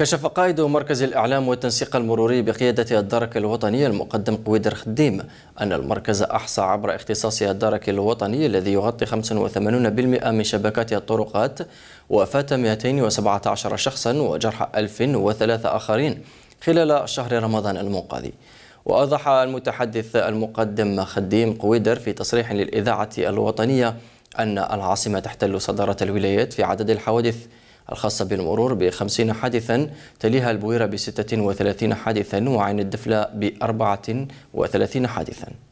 كشف قائد مركز الإعلام والتنسيق المروري بقيادة الدرك الوطني المقدم قويدر خديم أن المركز أحصى عبر اختصاص الدرك الوطني الذي يغطي 85% من شبكات الطرقات وفاة 217 شخصا وجرح 1003 آخرين خلال شهر رمضان المنقضي وأوضح المتحدث المقدم خديم قويدر في تصريح للإذاعة الوطنية أن العاصمة تحتل صدارة الولايات في عدد الحوادث الخاصة بالمرور ب 50 حادثا تليها البويرة ب 36 حادثا وعين الدفلة ب 34 حادثا